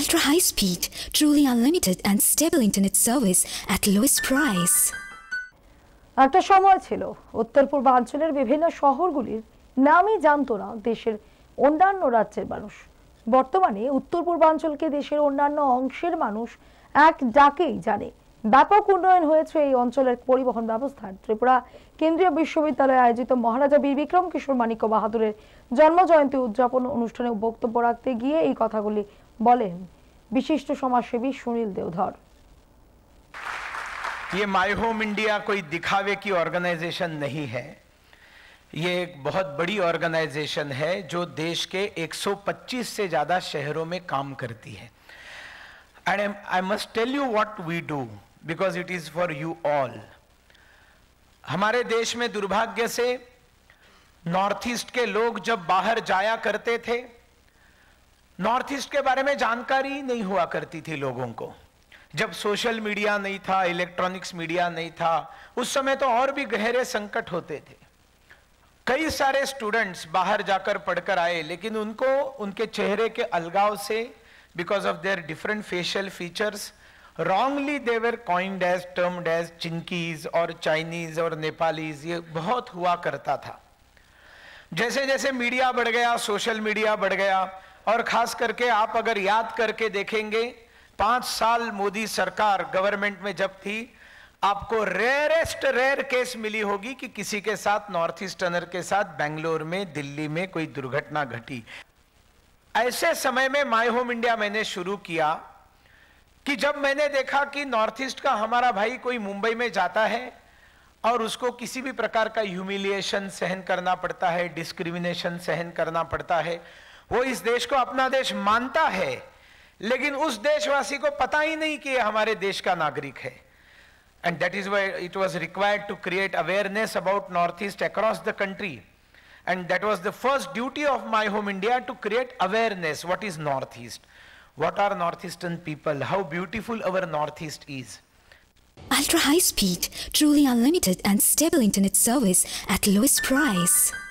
ultra high speed, truly unlimited and stable internet service at lowest price. একটা সময় ছিল উত্তর পূর্বাঞ্চলের বিভিন্ন শহরগুলির নামই জানতো না দেশের অন্যান্য রাজ্যের মানুষ বর্তমানে উত্তর পূর্বাঞ্চলকে দেশের অন্যান্য অংশের মানুষ এক ডাকেই জানে ব্যাপক উন্নয়ন হয়েছে এই অঞ্চলের পরিবহন ব্যবস্থার ত্রিপুরা কেন্দ্রীয় বিশ্ববিদ্যালয়ে আয়োজিত মহারাজা বীর বিক্রম কিশোর মানিক্য বাহাদুরের জন্মজয়ন্তী উদযাপন অনুষ্ঠানে বক্তব্য রাখতে গিয়ে এই কথাগুলি বলেন विशिष्ट समाजसेवी सुनील देवधर ये माई होम इंडिया कोई दिखावे की ऑर्गेनाइजेशन नहीं है ये एक बहुत बड़ी ऑर्गेनाइजेशन है जो देश के 125 से ज़्यादा शहरों में काम करती है and I must tell you what we do because it is for you all हमारे देश में दुर्भाग्य से नॉर्थ ईस्ट के लोग जब बाहर जाया करते थे नॉर्थ ईस्ट के बारे में जानकारी नहीं हुआ करती थी लोगों को जब सोशल मीडिया नहीं था इलेक्ट्रॉनिक्स मीडिया नहीं था उस समय तो और भी गहरे संकट होते थे कई सारे स्टूडेंट्स बाहर जाकर पढ़कर आए लेकिन उनको उनके चेहरे के अलगाव से because of their different facial features wrongly they were coined as termed as chinkies और चाइनीज और नेपालीज ये बहुत हुआ करता था जैसे जैसे मीडिया बढ़ गया सोशल मीडिया बढ़ गया और खास करके आप अगर याद करके देखेंगे पांच साल मोदी सरकार गवर्नमेंट में जब थी आपको रेयरेस्ट रेयर केस मिली होगी कि किसी के साथ नॉर्थ ईस्टर्नर के साथ बेंगलोर में दिल्ली में कोई दुर्घटना घटी ऐसे समय में माई होम इंडिया मैंने शुरू किया कि जब मैंने देखा कि नॉर्थ ईस्ट का हमारा भाई कोई मुंबई में जाता है और उसको किसी भी प्रकार का ह्यूमिलिएशन सहन करना पड़ता है डिस्क्रिमिनेशन सहन करना पड़ता है वो इस देश को अपना देश मानता है लेकिन उस देशवासी को पता ही नहीं कि हमारे देश का नागरिक है and that is why it was required to create awareness about north east across the country and that was the first duty of my home India to create awareness what is north east what are north eastern people how beautiful our north east is ultra high speed truly unlimited and stable internet service at lowest price